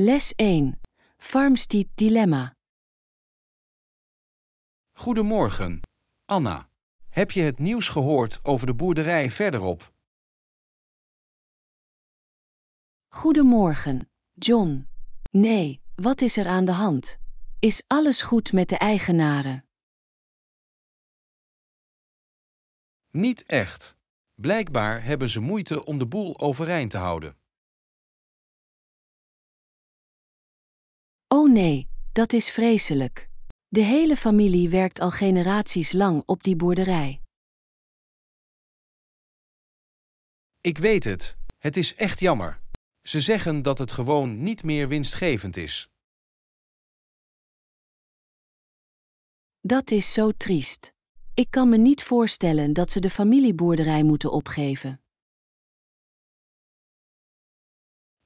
Les 1. Farmsteed Dilemma. Goedemorgen, Anna. Heb je het nieuws gehoord over de boerderij verderop? Goedemorgen, John. Nee, wat is er aan de hand? Is alles goed met de eigenaren? Niet echt. Blijkbaar hebben ze moeite om de boel overeind te houden. nee, dat is vreselijk. De hele familie werkt al generaties lang op die boerderij. Ik weet het, het is echt jammer. Ze zeggen dat het gewoon niet meer winstgevend is. Dat is zo triest. Ik kan me niet voorstellen dat ze de familieboerderij moeten opgeven.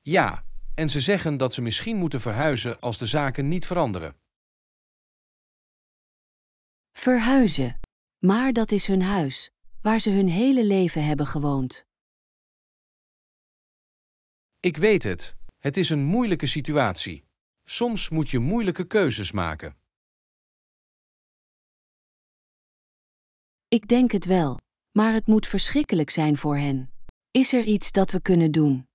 Ja, en ze zeggen dat ze misschien moeten verhuizen als de zaken niet veranderen. Verhuizen. Maar dat is hun huis, waar ze hun hele leven hebben gewoond. Ik weet het, het is een moeilijke situatie. Soms moet je moeilijke keuzes maken. Ik denk het wel, maar het moet verschrikkelijk zijn voor hen. Is er iets dat we kunnen doen?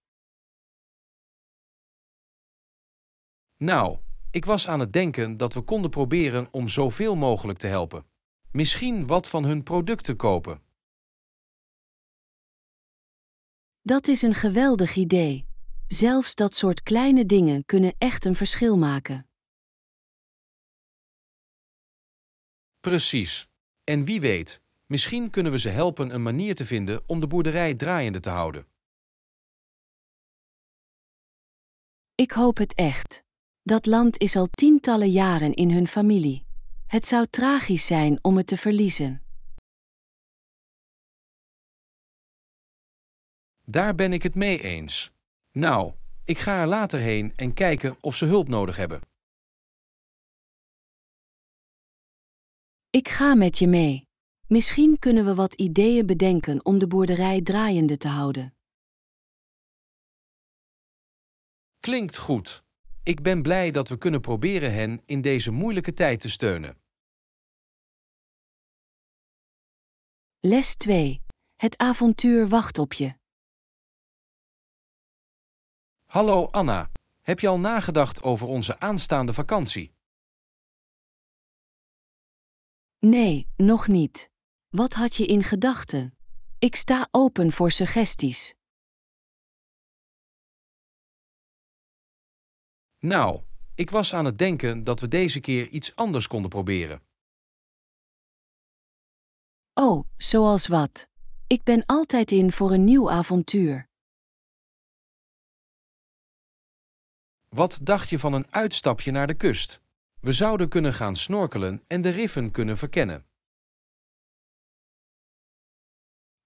Nou, ik was aan het denken dat we konden proberen om zoveel mogelijk te helpen. Misschien wat van hun producten kopen. Dat is een geweldig idee. Zelfs dat soort kleine dingen kunnen echt een verschil maken. Precies. En wie weet, misschien kunnen we ze helpen een manier te vinden om de boerderij draaiende te houden. Ik hoop het echt. Dat land is al tientallen jaren in hun familie. Het zou tragisch zijn om het te verliezen. Daar ben ik het mee eens. Nou, ik ga er later heen en kijken of ze hulp nodig hebben. Ik ga met je mee. Misschien kunnen we wat ideeën bedenken om de boerderij draaiende te houden. Klinkt goed. Ik ben blij dat we kunnen proberen hen in deze moeilijke tijd te steunen. Les 2. Het avontuur wacht op je. Hallo Anna, heb je al nagedacht over onze aanstaande vakantie? Nee, nog niet. Wat had je in gedachten? Ik sta open voor suggesties. Nou, ik was aan het denken dat we deze keer iets anders konden proberen. Oh, zoals wat. Ik ben altijd in voor een nieuw avontuur. Wat dacht je van een uitstapje naar de kust? We zouden kunnen gaan snorkelen en de riffen kunnen verkennen.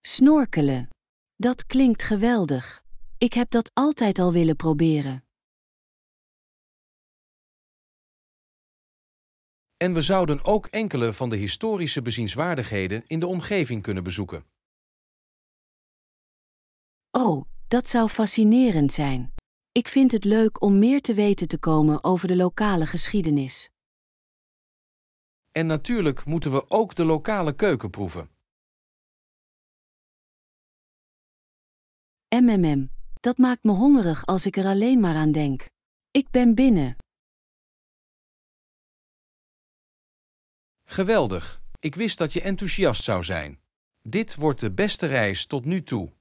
Snorkelen. Dat klinkt geweldig. Ik heb dat altijd al willen proberen. En we zouden ook enkele van de historische bezienswaardigheden in de omgeving kunnen bezoeken. Oh, dat zou fascinerend zijn. Ik vind het leuk om meer te weten te komen over de lokale geschiedenis. En natuurlijk moeten we ook de lokale keuken proeven. MMM, dat maakt me hongerig als ik er alleen maar aan denk. Ik ben binnen. Geweldig, ik wist dat je enthousiast zou zijn. Dit wordt de beste reis tot nu toe.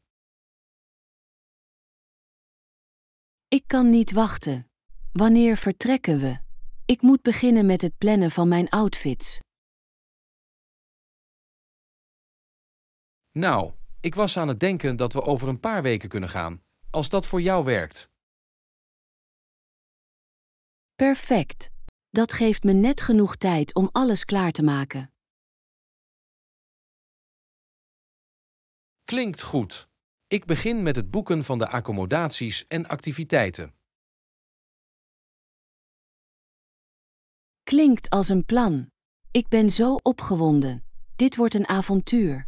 Ik kan niet wachten. Wanneer vertrekken we? Ik moet beginnen met het plannen van mijn outfits. Nou, ik was aan het denken dat we over een paar weken kunnen gaan, als dat voor jou werkt. Perfect. Dat geeft me net genoeg tijd om alles klaar te maken. Klinkt goed. Ik begin met het boeken van de accommodaties en activiteiten. Klinkt als een plan. Ik ben zo opgewonden. Dit wordt een avontuur.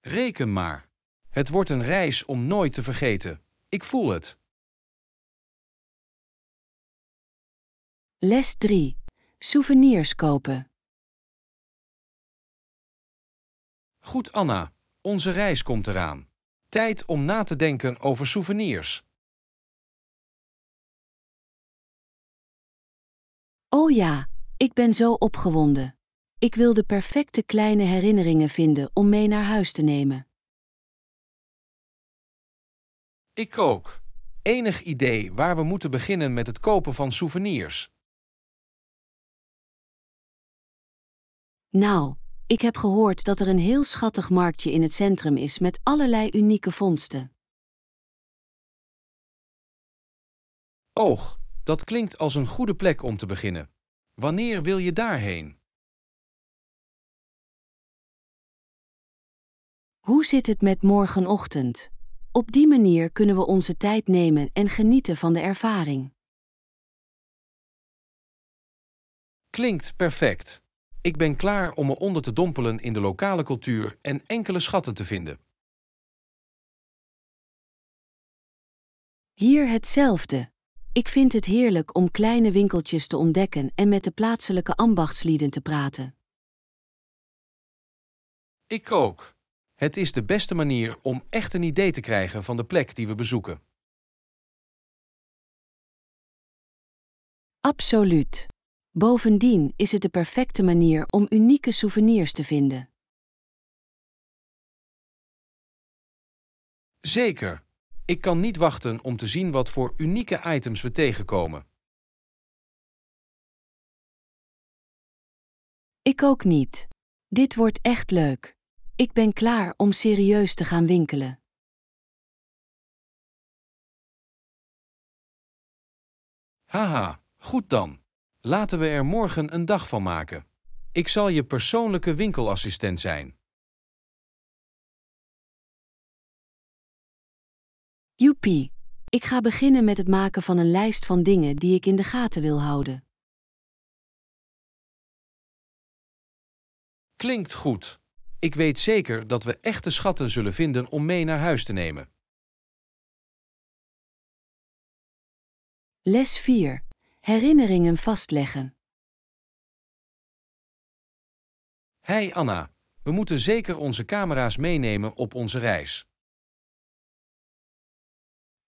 Reken maar. Het wordt een reis om nooit te vergeten. Ik voel het. Les 3. Souvenirs kopen. Goed Anna, onze reis komt eraan. Tijd om na te denken over souvenirs. Oh ja, ik ben zo opgewonden. Ik wil de perfecte kleine herinneringen vinden om mee naar huis te nemen. Ik ook. Enig idee waar we moeten beginnen met het kopen van souvenirs. Nou, ik heb gehoord dat er een heel schattig marktje in het centrum is met allerlei unieke vondsten. Och, dat klinkt als een goede plek om te beginnen. Wanneer wil je daarheen? Hoe zit het met morgenochtend? Op die manier kunnen we onze tijd nemen en genieten van de ervaring. Klinkt perfect. Ik ben klaar om me onder te dompelen in de lokale cultuur en enkele schatten te vinden. Hier hetzelfde. Ik vind het heerlijk om kleine winkeltjes te ontdekken en met de plaatselijke ambachtslieden te praten. Ik ook. Het is de beste manier om echt een idee te krijgen van de plek die we bezoeken. Absoluut. Bovendien is het de perfecte manier om unieke souvenirs te vinden. Zeker. Ik kan niet wachten om te zien wat voor unieke items we tegenkomen. Ik ook niet. Dit wordt echt leuk. Ik ben klaar om serieus te gaan winkelen. Haha, goed dan. Laten we er morgen een dag van maken. Ik zal je persoonlijke winkelassistent zijn. Joepie, ik ga beginnen met het maken van een lijst van dingen die ik in de gaten wil houden. Klinkt goed. Ik weet zeker dat we echte schatten zullen vinden om mee naar huis te nemen. Les 4. Herinneringen vastleggen. Hey Anna, we moeten zeker onze camera's meenemen op onze reis.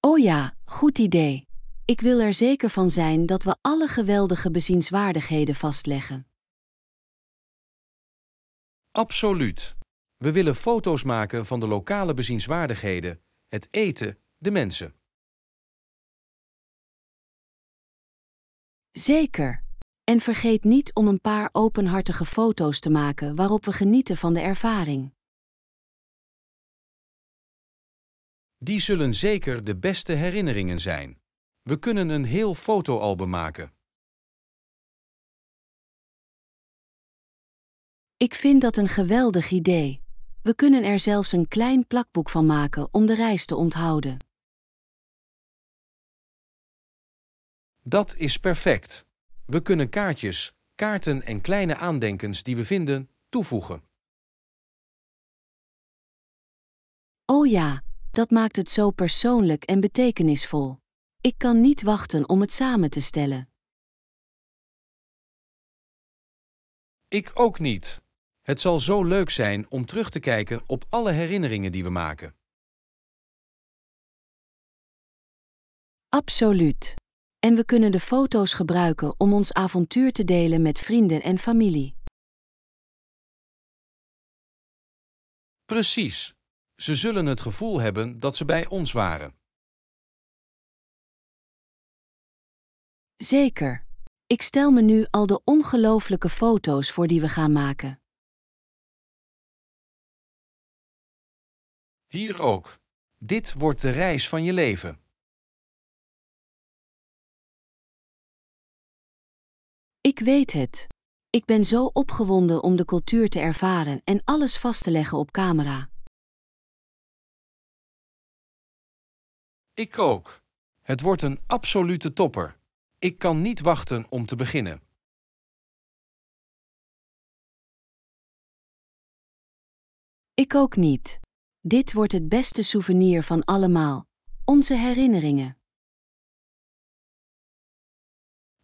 Oh ja, goed idee. Ik wil er zeker van zijn dat we alle geweldige bezienswaardigheden vastleggen. Absoluut. We willen foto's maken van de lokale bezienswaardigheden, het eten, de mensen. Zeker. En vergeet niet om een paar openhartige foto's te maken waarop we genieten van de ervaring. Die zullen zeker de beste herinneringen zijn. We kunnen een heel fotoalbum maken. Ik vind dat een geweldig idee. We kunnen er zelfs een klein plakboek van maken om de reis te onthouden. Dat is perfect. We kunnen kaartjes, kaarten en kleine aandenkens die we vinden, toevoegen. Oh ja, dat maakt het zo persoonlijk en betekenisvol. Ik kan niet wachten om het samen te stellen. Ik ook niet. Het zal zo leuk zijn om terug te kijken op alle herinneringen die we maken. Absoluut. En we kunnen de foto's gebruiken om ons avontuur te delen met vrienden en familie. Precies. Ze zullen het gevoel hebben dat ze bij ons waren. Zeker. Ik stel me nu al de ongelooflijke foto's voor die we gaan maken. Hier ook. Dit wordt de reis van je leven. Ik weet het. Ik ben zo opgewonden om de cultuur te ervaren en alles vast te leggen op camera. Ik ook. Het wordt een absolute topper. Ik kan niet wachten om te beginnen. Ik ook niet. Dit wordt het beste souvenir van allemaal, onze herinneringen.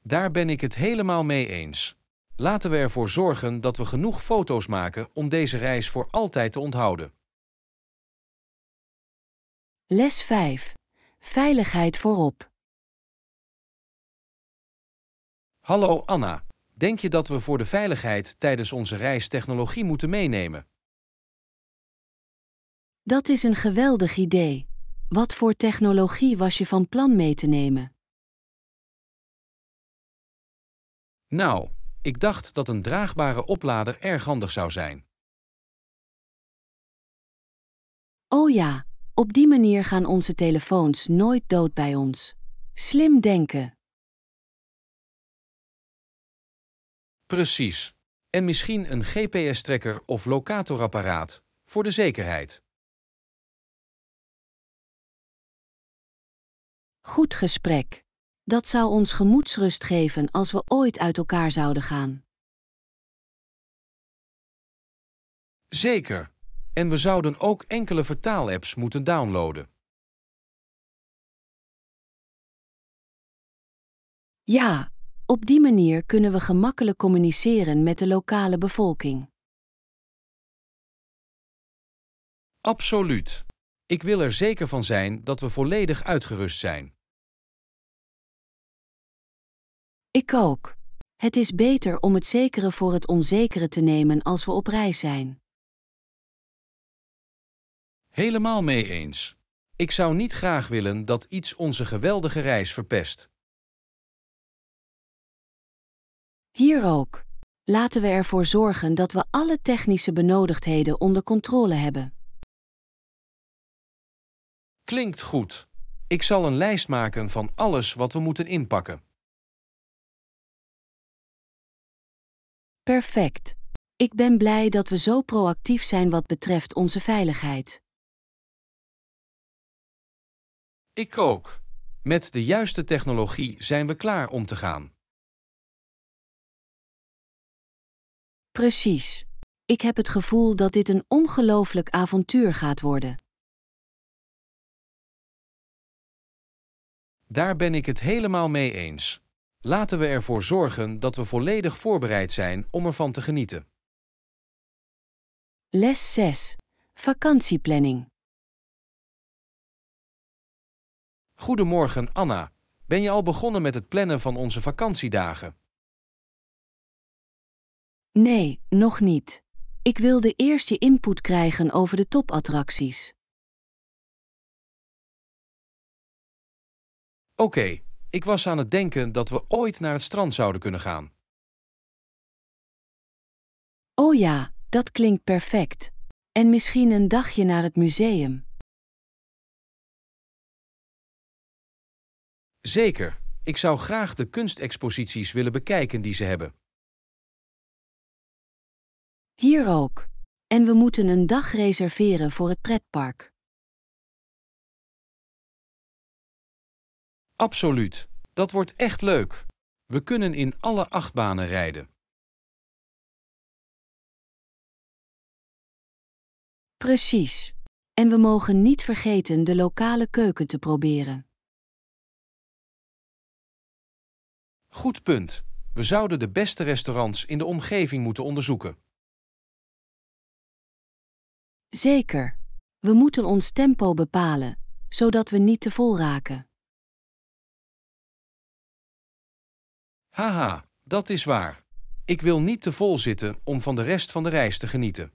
Daar ben ik het helemaal mee eens. Laten we ervoor zorgen dat we genoeg foto's maken om deze reis voor altijd te onthouden. Les 5. Veiligheid voorop. Hallo Anna. Denk je dat we voor de veiligheid tijdens onze reis technologie moeten meenemen? Dat is een geweldig idee. Wat voor technologie was je van plan mee te nemen? Nou, ik dacht dat een draagbare oplader erg handig zou zijn. Oh ja, op die manier gaan onze telefoons nooit dood bij ons. Slim denken. Precies. En misschien een GPS-trekker of locatorapparaat, voor de zekerheid. Goed gesprek. Dat zou ons gemoedsrust geven als we ooit uit elkaar zouden gaan. Zeker. En we zouden ook enkele vertaalapps moeten downloaden. Ja, op die manier kunnen we gemakkelijk communiceren met de lokale bevolking. Absoluut. Ik wil er zeker van zijn dat we volledig uitgerust zijn. Ik ook. Het is beter om het zekere voor het onzekere te nemen als we op reis zijn. Helemaal mee eens. Ik zou niet graag willen dat iets onze geweldige reis verpest. Hier ook. Laten we ervoor zorgen dat we alle technische benodigdheden onder controle hebben. Klinkt goed. Ik zal een lijst maken van alles wat we moeten inpakken. Perfect. Ik ben blij dat we zo proactief zijn wat betreft onze veiligheid. Ik ook. Met de juiste technologie zijn we klaar om te gaan. Precies. Ik heb het gevoel dat dit een ongelooflijk avontuur gaat worden. Daar ben ik het helemaal mee eens. Laten we ervoor zorgen dat we volledig voorbereid zijn om ervan te genieten. Les 6. Vakantieplanning. Goedemorgen Anna. Ben je al begonnen met het plannen van onze vakantiedagen? Nee, nog niet. Ik wilde eerst je input krijgen over de topattracties. Oké, ik was aan het denken dat we ooit naar het strand zouden kunnen gaan. Oh ja, dat klinkt perfect. En misschien een dagje naar het museum. Zeker, ik zou graag de kunstexposities willen bekijken die ze hebben. Hier ook. En we moeten een dag reserveren voor het pretpark. Absoluut. Dat wordt echt leuk. We kunnen in alle achtbanen rijden. Precies. En we mogen niet vergeten de lokale keuken te proberen. Goed punt. We zouden de beste restaurants in de omgeving moeten onderzoeken. Zeker. We moeten ons tempo bepalen, zodat we niet te vol raken. Haha, dat is waar. Ik wil niet te vol zitten om van de rest van de reis te genieten.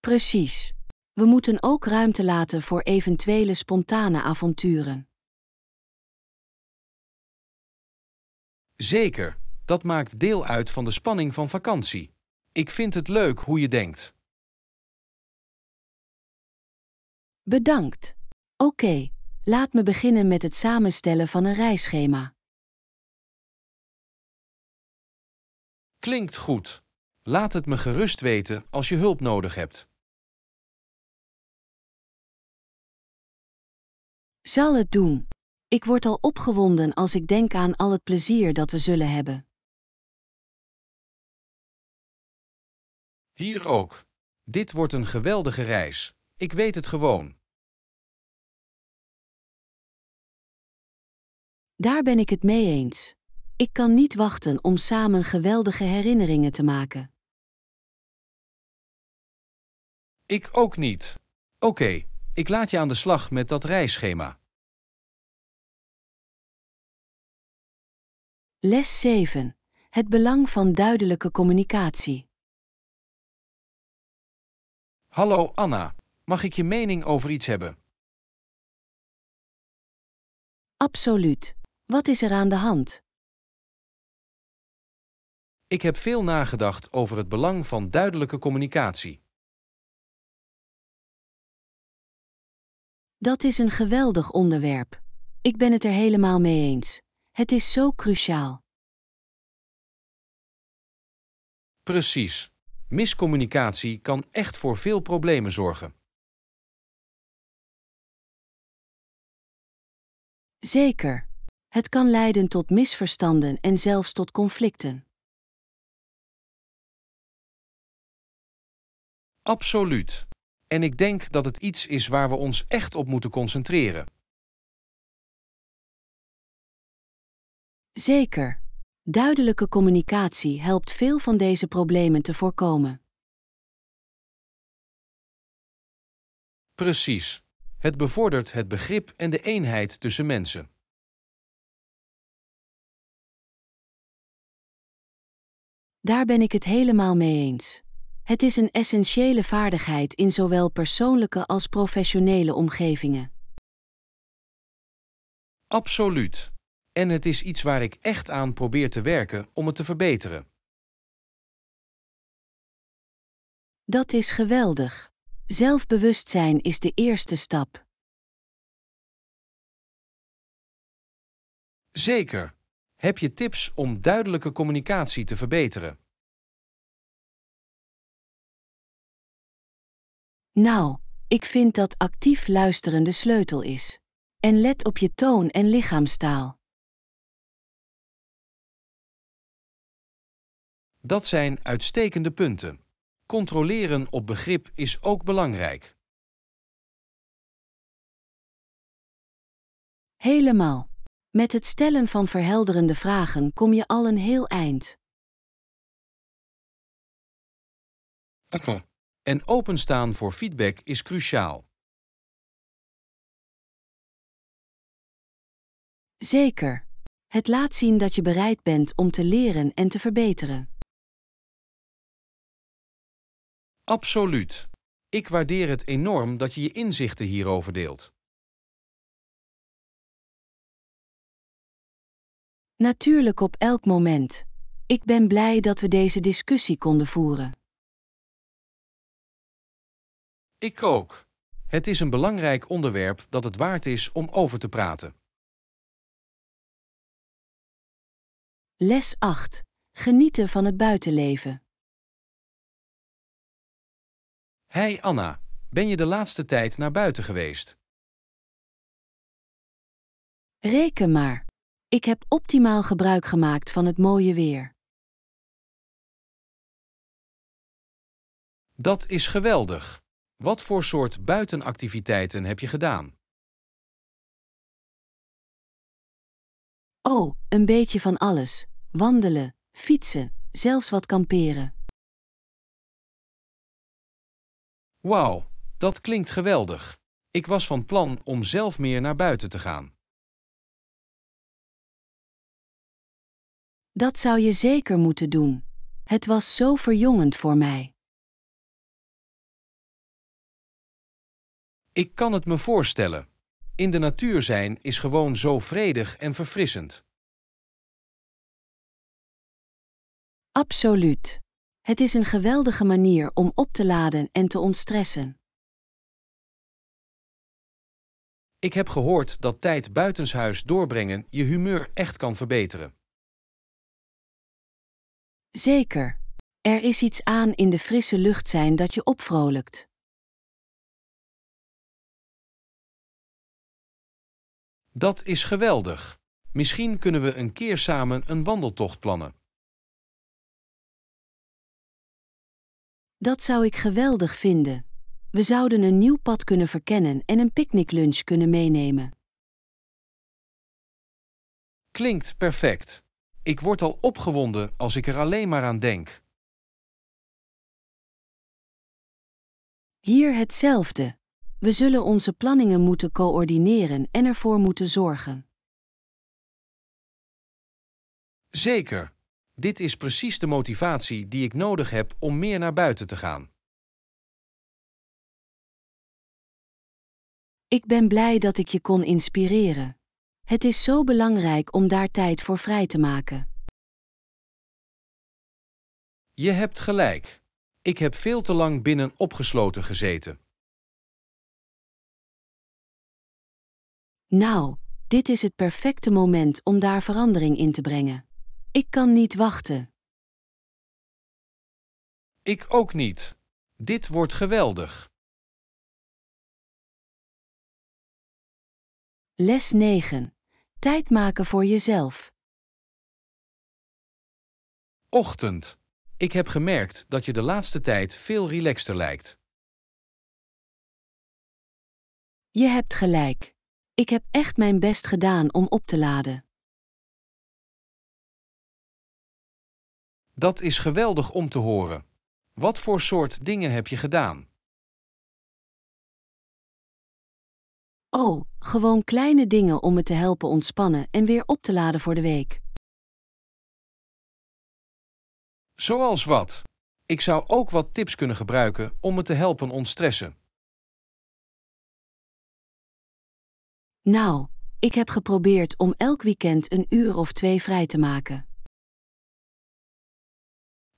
Precies. We moeten ook ruimte laten voor eventuele spontane avonturen. Zeker, dat maakt deel uit van de spanning van vakantie. Ik vind het leuk hoe je denkt. Bedankt. Oké. Laat me beginnen met het samenstellen van een reisschema. Klinkt goed. Laat het me gerust weten als je hulp nodig hebt. Zal het doen. Ik word al opgewonden als ik denk aan al het plezier dat we zullen hebben. Hier ook. Dit wordt een geweldige reis. Ik weet het gewoon. Daar ben ik het mee eens. Ik kan niet wachten om samen geweldige herinneringen te maken. Ik ook niet. Oké, ik laat je aan de slag met dat reisschema. Les 7. Het belang van duidelijke communicatie. Hallo Anna, mag ik je mening over iets hebben? Absoluut. Wat is er aan de hand? Ik heb veel nagedacht over het belang van duidelijke communicatie. Dat is een geweldig onderwerp. Ik ben het er helemaal mee eens. Het is zo cruciaal. Precies. Miscommunicatie kan echt voor veel problemen zorgen. Zeker. Het kan leiden tot misverstanden en zelfs tot conflicten. Absoluut. En ik denk dat het iets is waar we ons echt op moeten concentreren. Zeker. Duidelijke communicatie helpt veel van deze problemen te voorkomen. Precies. Het bevordert het begrip en de eenheid tussen mensen. Daar ben ik het helemaal mee eens. Het is een essentiële vaardigheid in zowel persoonlijke als professionele omgevingen. Absoluut. En het is iets waar ik echt aan probeer te werken om het te verbeteren. Dat is geweldig. Zelfbewustzijn is de eerste stap. Zeker. Heb je tips om duidelijke communicatie te verbeteren? Nou, ik vind dat actief luisteren de sleutel is. En let op je toon en lichaamstaal. Dat zijn uitstekende punten. Controleren op begrip is ook belangrijk. Helemaal. Met het stellen van verhelderende vragen kom je al een heel eind. En openstaan voor feedback is cruciaal. Zeker. Het laat zien dat je bereid bent om te leren en te verbeteren. Absoluut. Ik waardeer het enorm dat je je inzichten hierover deelt. Natuurlijk op elk moment. Ik ben blij dat we deze discussie konden voeren. Ik ook. Het is een belangrijk onderwerp dat het waard is om over te praten. Les 8. Genieten van het buitenleven. Hey Anna, ben je de laatste tijd naar buiten geweest? Reken maar. Ik heb optimaal gebruik gemaakt van het mooie weer. Dat is geweldig. Wat voor soort buitenactiviteiten heb je gedaan? Oh, een beetje van alles. Wandelen, fietsen, zelfs wat kamperen. Wauw, dat klinkt geweldig. Ik was van plan om zelf meer naar buiten te gaan. Dat zou je zeker moeten doen. Het was zo verjongend voor mij. Ik kan het me voorstellen. In de natuur zijn is gewoon zo vredig en verfrissend. Absoluut. Het is een geweldige manier om op te laden en te ontstressen. Ik heb gehoord dat tijd buitenshuis doorbrengen je humeur echt kan verbeteren. Zeker. Er is iets aan in de frisse lucht zijn dat je opvrolijkt. Dat is geweldig. Misschien kunnen we een keer samen een wandeltocht plannen. Dat zou ik geweldig vinden. We zouden een nieuw pad kunnen verkennen en een picknicklunch kunnen meenemen. Klinkt perfect. Ik word al opgewonden als ik er alleen maar aan denk. Hier hetzelfde. We zullen onze planningen moeten coördineren en ervoor moeten zorgen. Zeker. Dit is precies de motivatie die ik nodig heb om meer naar buiten te gaan. Ik ben blij dat ik je kon inspireren. Het is zo belangrijk om daar tijd voor vrij te maken. Je hebt gelijk. Ik heb veel te lang binnen opgesloten gezeten. Nou, dit is het perfecte moment om daar verandering in te brengen. Ik kan niet wachten. Ik ook niet. Dit wordt geweldig. Les 9. Tijd maken voor jezelf. Ochtend. Ik heb gemerkt dat je de laatste tijd veel relaxter lijkt. Je hebt gelijk. Ik heb echt mijn best gedaan om op te laden. Dat is geweldig om te horen. Wat voor soort dingen heb je gedaan? Oh, gewoon kleine dingen om me te helpen ontspannen en weer op te laden voor de week. Zoals wat? Ik zou ook wat tips kunnen gebruiken om me te helpen ontstressen. Nou, ik heb geprobeerd om elk weekend een uur of twee vrij te maken.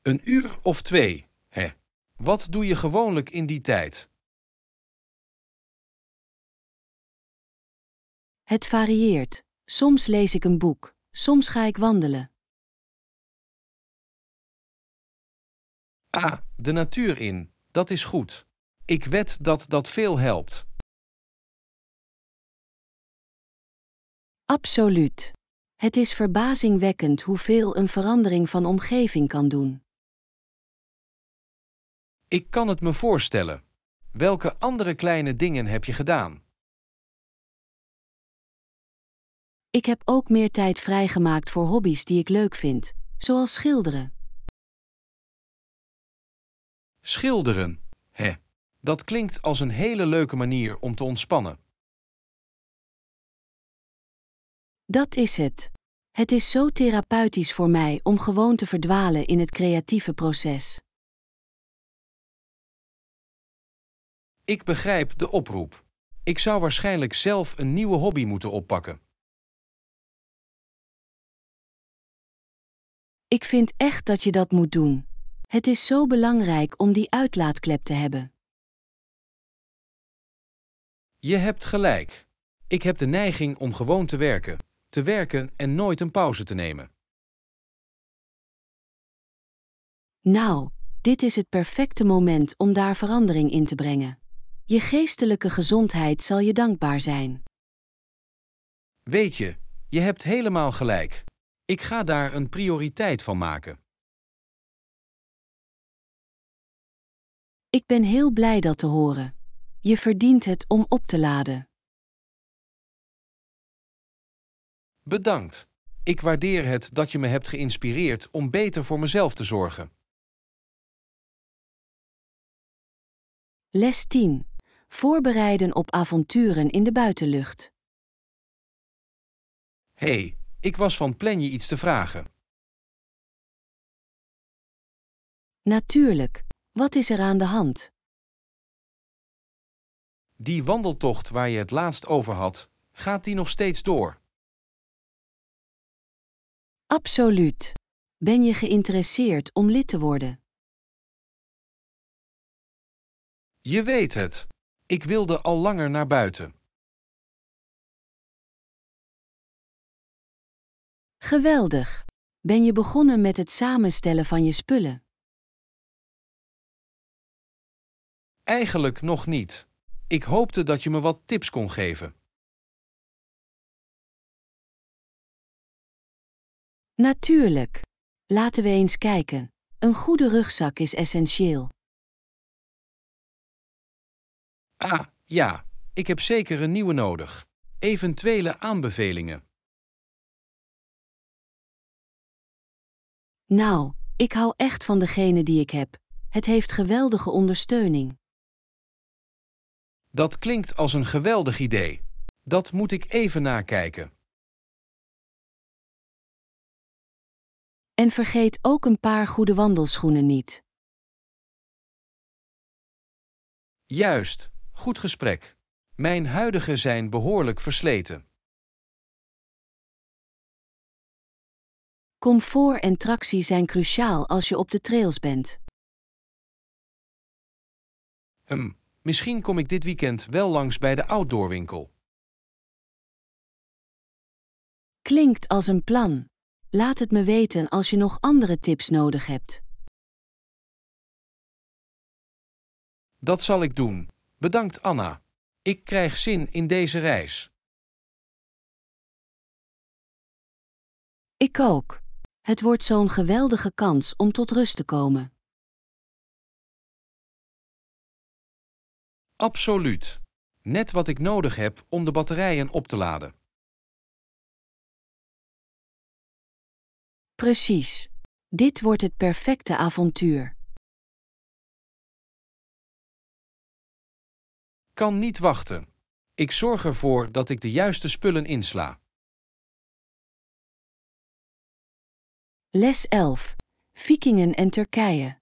Een uur of twee, hè? Wat doe je gewoonlijk in die tijd? Het varieert. Soms lees ik een boek, soms ga ik wandelen. Ah, de natuur in. Dat is goed. Ik wed dat dat veel helpt. Absoluut. Het is verbazingwekkend hoeveel een verandering van omgeving kan doen. Ik kan het me voorstellen. Welke andere kleine dingen heb je gedaan? Ik heb ook meer tijd vrijgemaakt voor hobby's die ik leuk vind, zoals schilderen. Schilderen, hè? Dat klinkt als een hele leuke manier om te ontspannen. Dat is het. Het is zo therapeutisch voor mij om gewoon te verdwalen in het creatieve proces. Ik begrijp de oproep. Ik zou waarschijnlijk zelf een nieuwe hobby moeten oppakken. Ik vind echt dat je dat moet doen. Het is zo belangrijk om die uitlaatklep te hebben. Je hebt gelijk. Ik heb de neiging om gewoon te werken, te werken en nooit een pauze te nemen. Nou, dit is het perfecte moment om daar verandering in te brengen. Je geestelijke gezondheid zal je dankbaar zijn. Weet je, je hebt helemaal gelijk. Ik ga daar een prioriteit van maken. Ik ben heel blij dat te horen. Je verdient het om op te laden. Bedankt. Ik waardeer het dat je me hebt geïnspireerd om beter voor mezelf te zorgen. Les 10. Voorbereiden op avonturen in de buitenlucht. Hey, ik was van plan je iets te vragen. Natuurlijk. Wat is er aan de hand? Die wandeltocht waar je het laatst over had, gaat die nog steeds door? Absoluut. Ben je geïnteresseerd om lid te worden? Je weet het. Ik wilde al langer naar buiten. Geweldig! Ben je begonnen met het samenstellen van je spullen? Eigenlijk nog niet. Ik hoopte dat je me wat tips kon geven. Natuurlijk. Laten we eens kijken. Een goede rugzak is essentieel. Ah, ja. Ik heb zeker een nieuwe nodig. Eventuele aanbevelingen. Nou, ik hou echt van degene die ik heb. Het heeft geweldige ondersteuning. Dat klinkt als een geweldig idee. Dat moet ik even nakijken. En vergeet ook een paar goede wandelschoenen niet. Juist, goed gesprek. Mijn huidige zijn behoorlijk versleten. Comfort en tractie zijn cruciaal als je op de trails bent. Hm, misschien kom ik dit weekend wel langs bij de outdoorwinkel. Klinkt als een plan. Laat het me weten als je nog andere tips nodig hebt. Dat zal ik doen. Bedankt Anna. Ik krijg zin in deze reis. Ik ook. Het wordt zo'n geweldige kans om tot rust te komen. Absoluut. Net wat ik nodig heb om de batterijen op te laden. Precies. Dit wordt het perfecte avontuur. Kan niet wachten. Ik zorg ervoor dat ik de juiste spullen insla. Les 11. Vikingen en Turkije.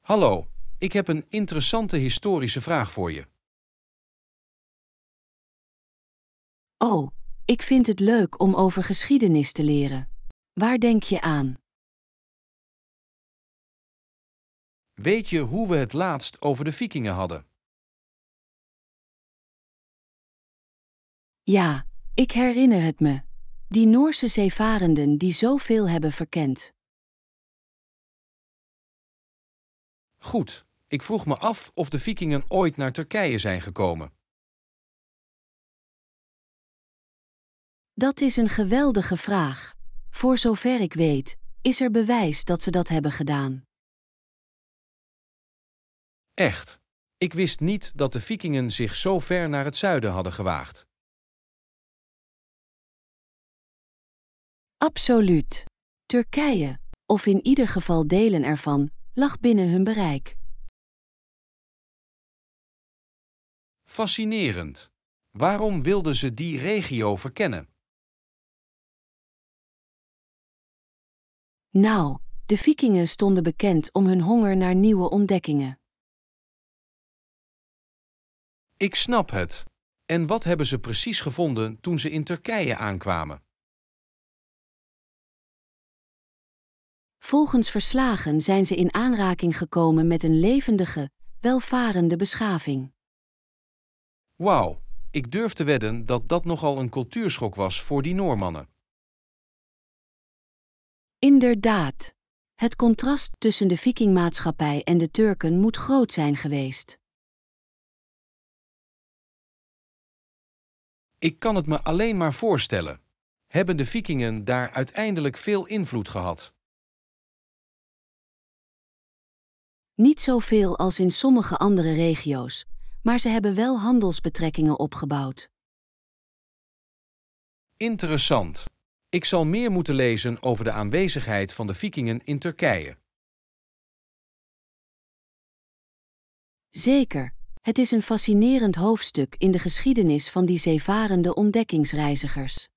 Hallo, ik heb een interessante historische vraag voor je. Oh, ik vind het leuk om over geschiedenis te leren. Waar denk je aan? Weet je hoe we het laatst over de Vikingen hadden? Ja, ik herinner het me die Noorse zeevarenden die zoveel hebben verkend. Goed, ik vroeg me af of de vikingen ooit naar Turkije zijn gekomen. Dat is een geweldige vraag. Voor zover ik weet, is er bewijs dat ze dat hebben gedaan. Echt. Ik wist niet dat de vikingen zich zo ver naar het zuiden hadden gewaagd. Absoluut. Turkije, of in ieder geval delen ervan, lag binnen hun bereik. Fascinerend. Waarom wilden ze die regio verkennen? Nou, de vikingen stonden bekend om hun honger naar nieuwe ontdekkingen. Ik snap het. En wat hebben ze precies gevonden toen ze in Turkije aankwamen? Volgens verslagen zijn ze in aanraking gekomen met een levendige, welvarende beschaving. Wauw, ik durf te wedden dat dat nogal een cultuurschok was voor die Noormannen. Inderdaad. Het contrast tussen de vikingmaatschappij en de Turken moet groot zijn geweest. Ik kan het me alleen maar voorstellen. Hebben de vikingen daar uiteindelijk veel invloed gehad? Niet zoveel als in sommige andere regio's, maar ze hebben wel handelsbetrekkingen opgebouwd. Interessant. Ik zal meer moeten lezen over de aanwezigheid van de Vikingen in Turkije. Zeker, het is een fascinerend hoofdstuk in de geschiedenis van die zeevarende ontdekkingsreizigers.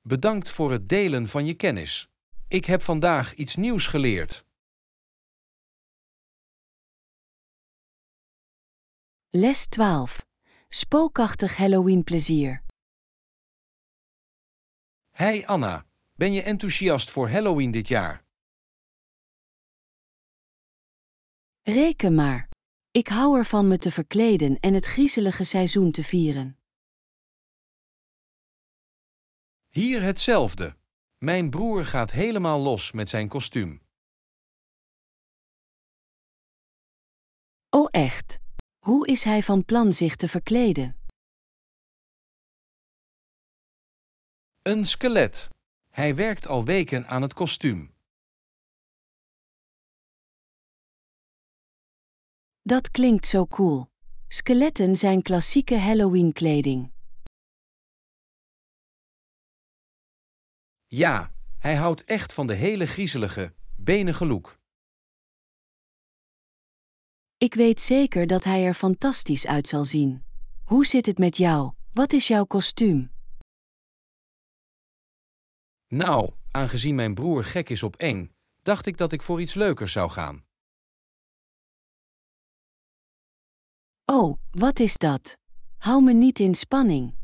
Bedankt voor het delen van je kennis. Ik heb vandaag iets nieuws geleerd. Les 12. Spookachtig Halloween plezier. Hey Anna, ben je enthousiast voor Halloween dit jaar? Reken maar. Ik hou ervan me te verkleden en het griezelige seizoen te vieren. Hier hetzelfde. Mijn broer gaat helemaal los met zijn kostuum. Oh echt? Hoe is hij van plan zich te verkleden? Een skelet. Hij werkt al weken aan het kostuum. Dat klinkt zo cool. Skeletten zijn klassieke Halloween-kleding. Ja, hij houdt echt van de hele griezelige, benige look. Ik weet zeker dat hij er fantastisch uit zal zien. Hoe zit het met jou? Wat is jouw kostuum? Nou, aangezien mijn broer gek is op eng, dacht ik dat ik voor iets leukers zou gaan. Oh, wat is dat? Hou me niet in spanning.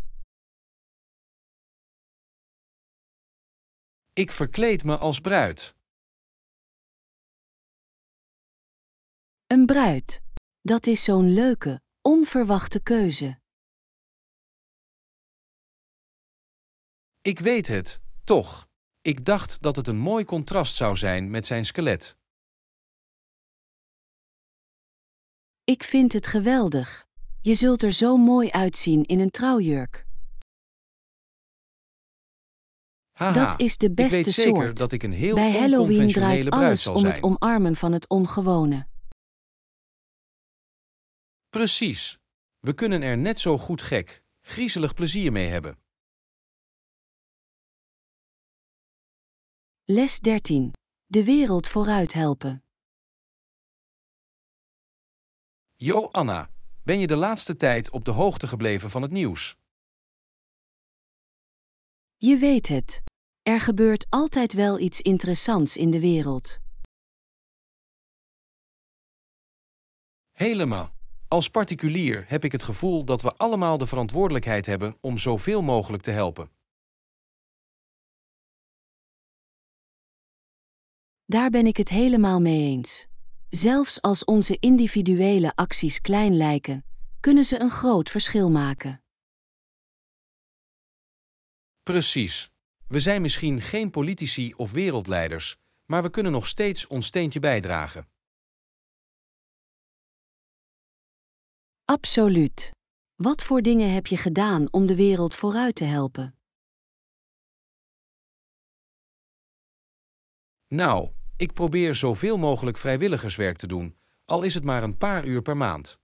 Ik verkleed me als bruid. Een bruid. Dat is zo'n leuke, onverwachte keuze. Ik weet het, toch. Ik dacht dat het een mooi contrast zou zijn met zijn skelet. Ik vind het geweldig. Je zult er zo mooi uitzien in een trouwjurk. Haha, dat is de beste ik weet zeker soort. Dat ik een heel Bij Halloween draait alles om het omarmen van het ongewone. Precies. We kunnen er net zo goed gek, griezelig plezier mee hebben. Les 13. De wereld vooruit helpen. Jo Anna, ben je de laatste tijd op de hoogte gebleven van het nieuws? Je weet het. Er gebeurt altijd wel iets interessants in de wereld. Helemaal. Als particulier heb ik het gevoel dat we allemaal de verantwoordelijkheid hebben om zoveel mogelijk te helpen. Daar ben ik het helemaal mee eens. Zelfs als onze individuele acties klein lijken, kunnen ze een groot verschil maken. Precies. We zijn misschien geen politici of wereldleiders, maar we kunnen nog steeds ons steentje bijdragen. Absoluut. Wat voor dingen heb je gedaan om de wereld vooruit te helpen? Nou, ik probeer zoveel mogelijk vrijwilligerswerk te doen, al is het maar een paar uur per maand.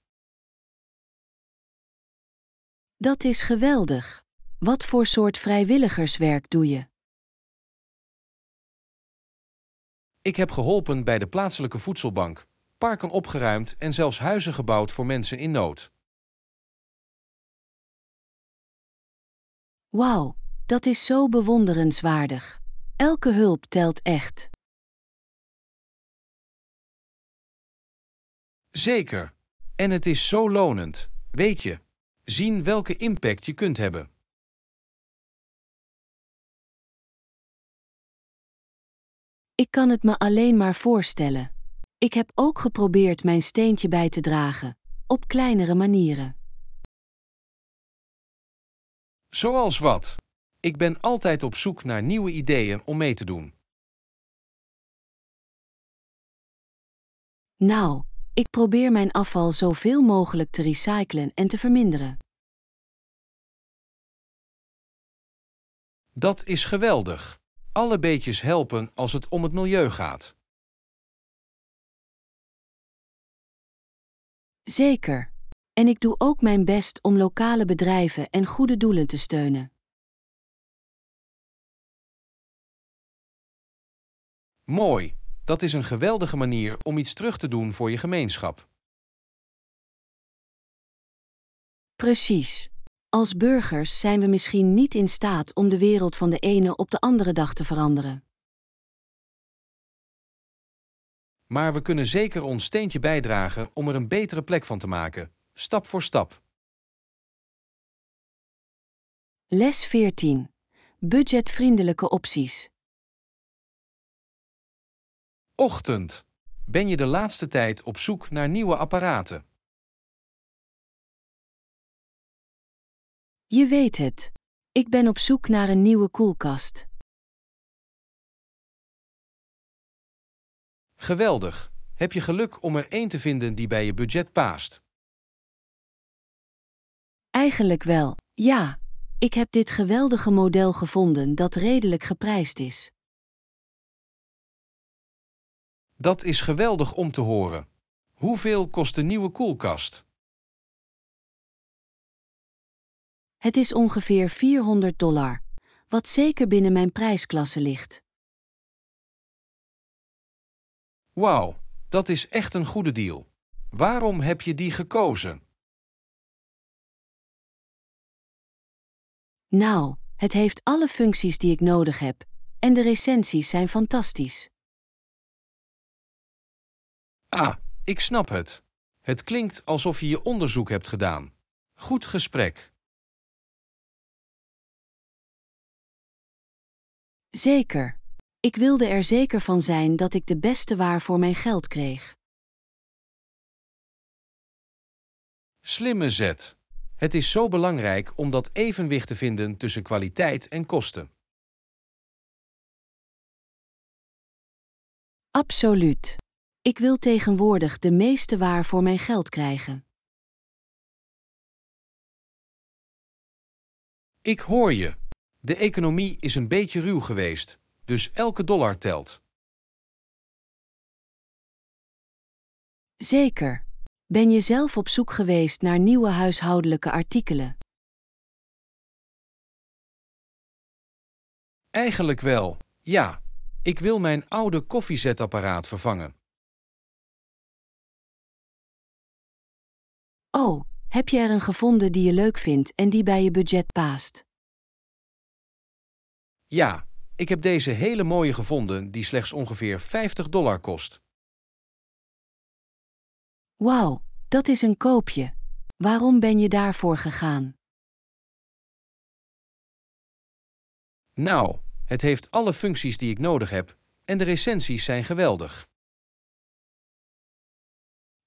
Dat is geweldig. Wat voor soort vrijwilligerswerk doe je? Ik heb geholpen bij de plaatselijke voedselbank, parken opgeruimd en zelfs huizen gebouwd voor mensen in nood. Wauw, dat is zo bewonderenswaardig. Elke hulp telt echt. Zeker. En het is zo lonend, weet je. Zien welke impact je kunt hebben. Ik kan het me alleen maar voorstellen. Ik heb ook geprobeerd mijn steentje bij te dragen, op kleinere manieren. Zoals wat? Ik ben altijd op zoek naar nieuwe ideeën om mee te doen. Nou, ik probeer mijn afval zoveel mogelijk te recyclen en te verminderen. Dat is geweldig alle beetjes helpen als het om het milieu gaat. Zeker. En ik doe ook mijn best om lokale bedrijven en goede doelen te steunen. Mooi, dat is een geweldige manier om iets terug te doen voor je gemeenschap. Precies. Als burgers zijn we misschien niet in staat om de wereld van de ene op de andere dag te veranderen. Maar we kunnen zeker ons steentje bijdragen om er een betere plek van te maken, stap voor stap. Les 14. Budgetvriendelijke opties. Ochtend. Ben je de laatste tijd op zoek naar nieuwe apparaten? Je weet het. Ik ben op zoek naar een nieuwe koelkast. Geweldig! Heb je geluk om er één te vinden die bij je budget paast? Eigenlijk wel, ja. Ik heb dit geweldige model gevonden dat redelijk geprijsd is. Dat is geweldig om te horen. Hoeveel kost de nieuwe koelkast? Het is ongeveer 400 dollar, wat zeker binnen mijn prijsklasse ligt. Wauw, dat is echt een goede deal. Waarom heb je die gekozen? Nou, het heeft alle functies die ik nodig heb en de recensies zijn fantastisch. Ah, ik snap het. Het klinkt alsof je je onderzoek hebt gedaan. Goed gesprek. Zeker. Ik wilde er zeker van zijn dat ik de beste waar voor mijn geld kreeg. Slimme zet. Het is zo belangrijk om dat evenwicht te vinden tussen kwaliteit en kosten. Absoluut. Ik wil tegenwoordig de meeste waar voor mijn geld krijgen. Ik hoor je. De economie is een beetje ruw geweest, dus elke dollar telt. Zeker. Ben je zelf op zoek geweest naar nieuwe huishoudelijke artikelen? Eigenlijk wel, ja. Ik wil mijn oude koffiezetapparaat vervangen. Oh, heb je er een gevonden die je leuk vindt en die bij je budget paast? Ja, ik heb deze hele mooie gevonden die slechts ongeveer 50 dollar kost. Wauw, dat is een koopje. Waarom ben je daarvoor gegaan? Nou, het heeft alle functies die ik nodig heb en de recensies zijn geweldig.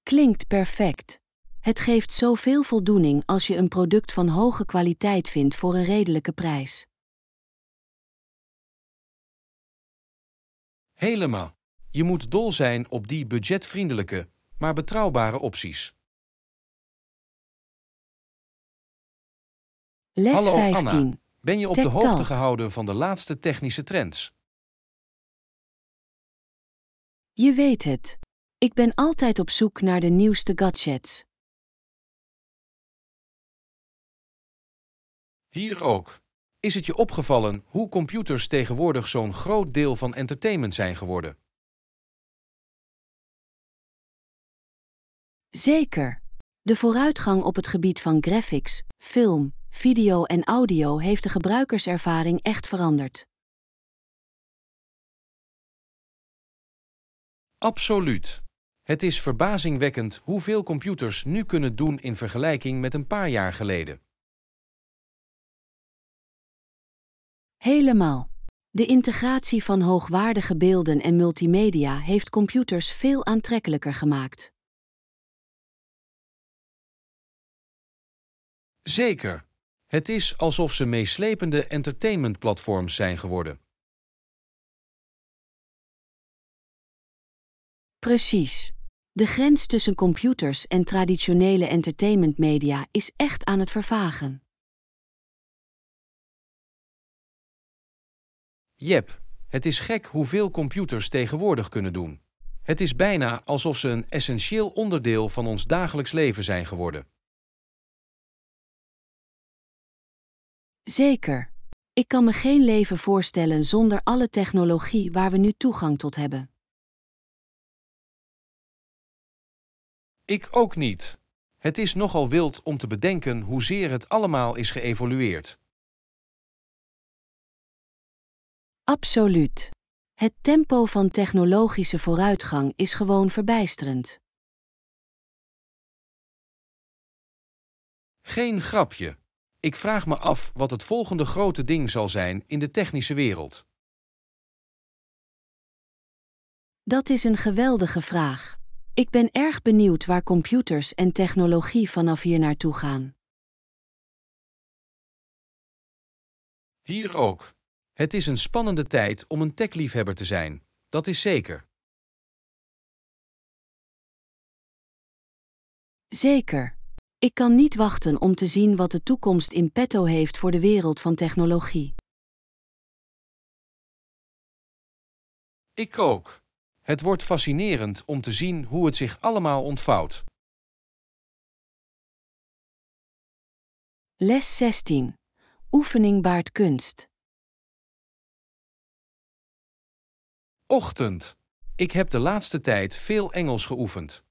Klinkt perfect. Het geeft zoveel voldoening als je een product van hoge kwaliteit vindt voor een redelijke prijs. Helemaal. Je moet dol zijn op die budgetvriendelijke, maar betrouwbare opties. Les Hallo 15. Anna, ben je op de hoogte gehouden van de laatste technische trends? Je weet het. Ik ben altijd op zoek naar de nieuwste gadgets. Hier ook. Is het je opgevallen hoe computers tegenwoordig zo'n groot deel van entertainment zijn geworden? Zeker. De vooruitgang op het gebied van graphics, film, video en audio heeft de gebruikerservaring echt veranderd. Absoluut. Het is verbazingwekkend hoeveel computers nu kunnen doen in vergelijking met een paar jaar geleden. Helemaal. De integratie van hoogwaardige beelden en multimedia heeft computers veel aantrekkelijker gemaakt. Zeker. Het is alsof ze meeslepende entertainmentplatforms zijn geworden. Precies. De grens tussen computers en traditionele entertainmentmedia is echt aan het vervagen. Jep, het is gek hoeveel computers tegenwoordig kunnen doen. Het is bijna alsof ze een essentieel onderdeel van ons dagelijks leven zijn geworden. Zeker. Ik kan me geen leven voorstellen zonder alle technologie waar we nu toegang tot hebben. Ik ook niet. Het is nogal wild om te bedenken hoezeer het allemaal is geëvolueerd. Absoluut. Het tempo van technologische vooruitgang is gewoon verbijsterend. Geen grapje. Ik vraag me af wat het volgende grote ding zal zijn in de technische wereld. Dat is een geweldige vraag. Ik ben erg benieuwd waar computers en technologie vanaf hier naartoe gaan. Hier ook. Het is een spannende tijd om een techliefhebber te zijn, dat is zeker. Zeker. Ik kan niet wachten om te zien wat de toekomst in petto heeft voor de wereld van technologie. Ik ook. Het wordt fascinerend om te zien hoe het zich allemaal ontvouwt. Les 16. Oefening baart kunst. Ochtend. Ik heb de laatste tijd veel Engels geoefend.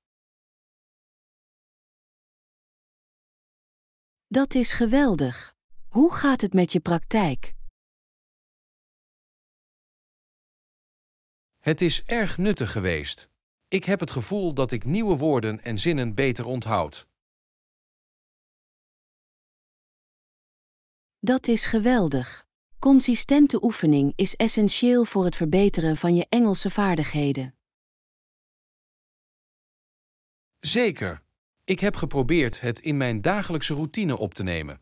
Dat is geweldig. Hoe gaat het met je praktijk? Het is erg nuttig geweest. Ik heb het gevoel dat ik nieuwe woorden en zinnen beter onthoud. Dat is geweldig. Consistente oefening is essentieel voor het verbeteren van je Engelse vaardigheden. Zeker. Ik heb geprobeerd het in mijn dagelijkse routine op te nemen.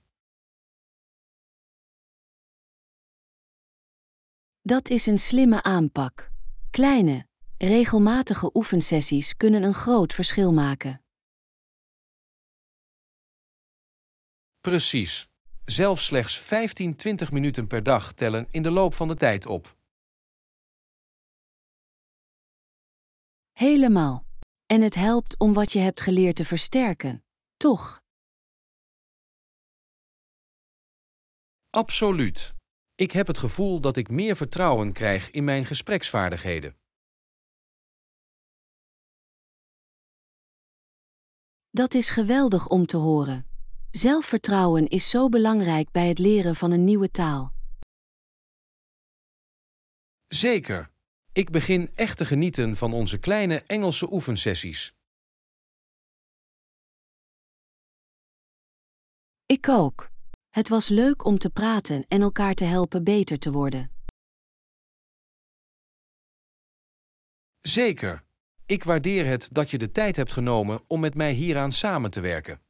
Dat is een slimme aanpak. Kleine, regelmatige oefensessies kunnen een groot verschil maken. Precies. Zelfs slechts 15, 20 minuten per dag tellen in de loop van de tijd op. Helemaal. En het helpt om wat je hebt geleerd te versterken, toch? Absoluut. Ik heb het gevoel dat ik meer vertrouwen krijg in mijn gespreksvaardigheden. Dat is geweldig om te horen. Zelfvertrouwen is zo belangrijk bij het leren van een nieuwe taal. Zeker. Ik begin echt te genieten van onze kleine Engelse oefensessies. Ik ook. Het was leuk om te praten en elkaar te helpen beter te worden. Zeker. Ik waardeer het dat je de tijd hebt genomen om met mij hieraan samen te werken.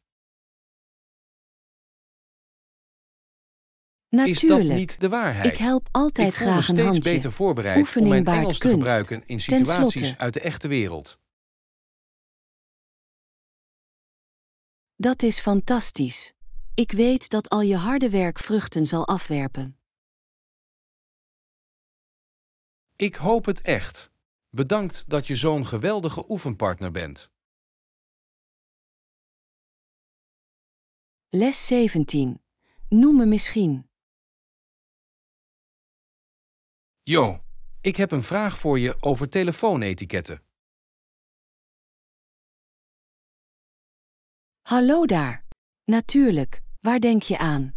Natuurlijk. Is dat niet de waarheid? Ik help altijd graag een handje. beter voorbereid Oefening om mijn Engels te gebruiken in situaties uit de echte wereld. Dat is fantastisch. Ik weet dat al je harde werk vruchten zal afwerpen. Ik hoop het echt. Bedankt dat je zo'n geweldige oefenpartner bent. Les 17. Noem me misschien. Jo, ik heb een vraag voor je over telefoonetiketten. Hallo daar. Natuurlijk, waar denk je aan?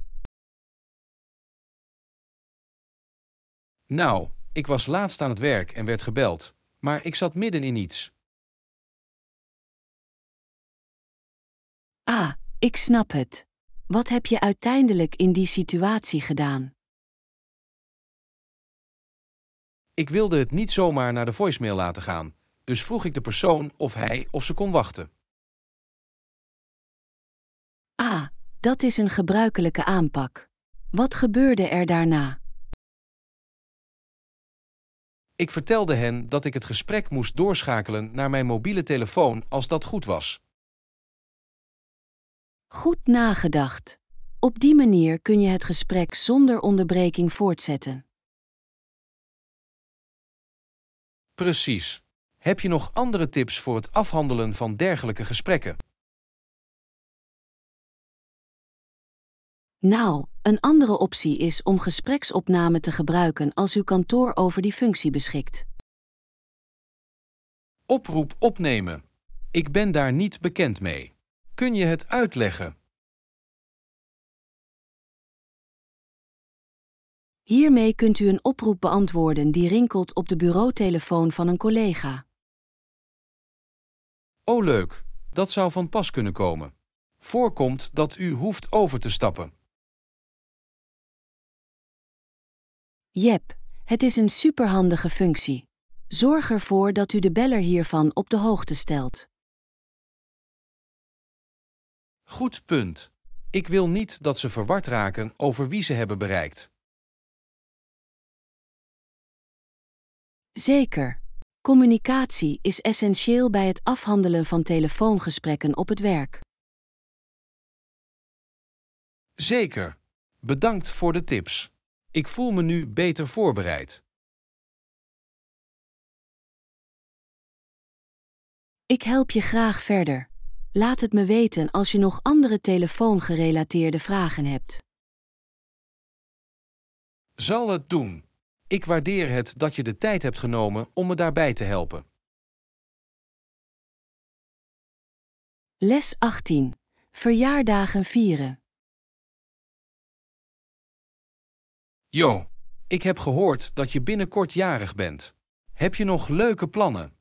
Nou, ik was laatst aan het werk en werd gebeld, maar ik zat midden in iets. Ah, ik snap het. Wat heb je uiteindelijk in die situatie gedaan? Ik wilde het niet zomaar naar de voicemail laten gaan, dus vroeg ik de persoon of hij of ze kon wachten. Ah, dat is een gebruikelijke aanpak. Wat gebeurde er daarna? Ik vertelde hen dat ik het gesprek moest doorschakelen naar mijn mobiele telefoon als dat goed was. Goed nagedacht. Op die manier kun je het gesprek zonder onderbreking voortzetten. Precies. Heb je nog andere tips voor het afhandelen van dergelijke gesprekken? Nou, een andere optie is om gespreksopname te gebruiken als uw kantoor over die functie beschikt. Oproep opnemen. Ik ben daar niet bekend mee. Kun je het uitleggen? Hiermee kunt u een oproep beantwoorden die rinkelt op de bureautelefoon van een collega. Oh leuk, dat zou van pas kunnen komen. Voorkomt dat u hoeft over te stappen. Jep, het is een superhandige functie. Zorg ervoor dat u de beller hiervan op de hoogte stelt. Goed punt. Ik wil niet dat ze verward raken over wie ze hebben bereikt. Zeker. Communicatie is essentieel bij het afhandelen van telefoongesprekken op het werk. Zeker. Bedankt voor de tips. Ik voel me nu beter voorbereid. Ik help je graag verder. Laat het me weten als je nog andere telefoongerelateerde vragen hebt. Zal het doen. Ik waardeer het dat je de tijd hebt genomen om me daarbij te helpen. Les 18. Verjaardagen vieren. Jo, ik heb gehoord dat je binnenkort jarig bent. Heb je nog leuke plannen?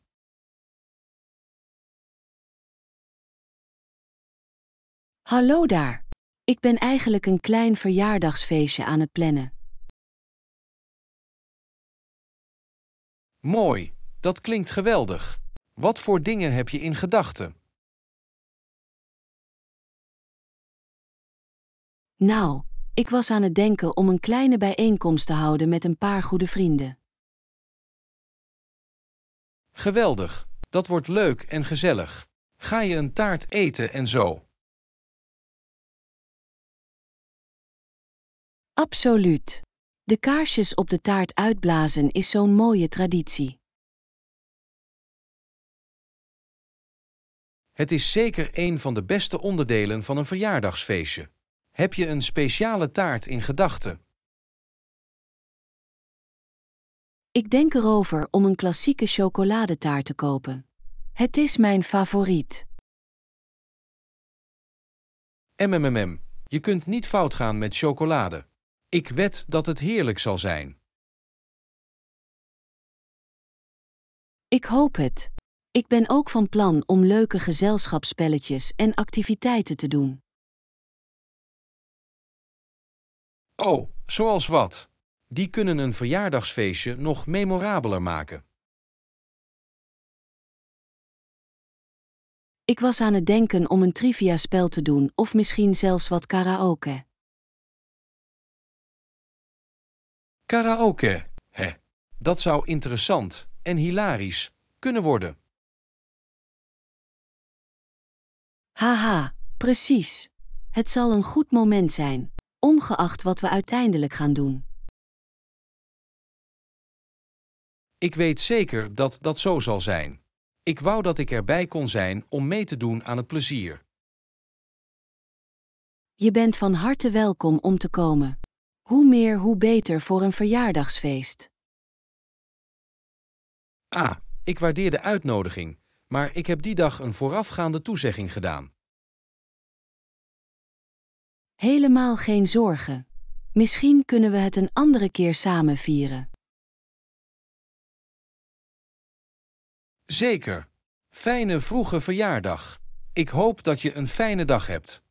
Hallo daar. Ik ben eigenlijk een klein verjaardagsfeestje aan het plannen. Mooi, dat klinkt geweldig. Wat voor dingen heb je in gedachten? Nou, ik was aan het denken om een kleine bijeenkomst te houden met een paar goede vrienden. Geweldig, dat wordt leuk en gezellig. Ga je een taart eten en zo? Absoluut. De kaarsjes op de taart uitblazen is zo'n mooie traditie. Het is zeker een van de beste onderdelen van een verjaardagsfeestje. Heb je een speciale taart in gedachten? Ik denk erover om een klassieke chocoladetaart te kopen. Het is mijn favoriet. MMMM, je kunt niet fout gaan met chocolade. Ik wed dat het heerlijk zal zijn. Ik hoop het. Ik ben ook van plan om leuke gezelschapsspelletjes en activiteiten te doen. Oh, zoals wat? Die kunnen een verjaardagsfeestje nog memorabeler maken. Ik was aan het denken om een trivia-spel te doen of misschien zelfs wat karaoke. Karaoke, hè? Dat zou interessant en hilarisch kunnen worden. Haha, precies. Het zal een goed moment zijn, ongeacht wat we uiteindelijk gaan doen. Ik weet zeker dat dat zo zal zijn. Ik wou dat ik erbij kon zijn om mee te doen aan het plezier. Je bent van harte welkom om te komen. Hoe meer, hoe beter voor een verjaardagsfeest. Ah, Ik waardeer de uitnodiging, maar ik heb die dag een voorafgaande toezegging gedaan. Helemaal geen zorgen. Misschien kunnen we het een andere keer samen vieren. Zeker. Fijne vroege verjaardag. Ik hoop dat je een fijne dag hebt.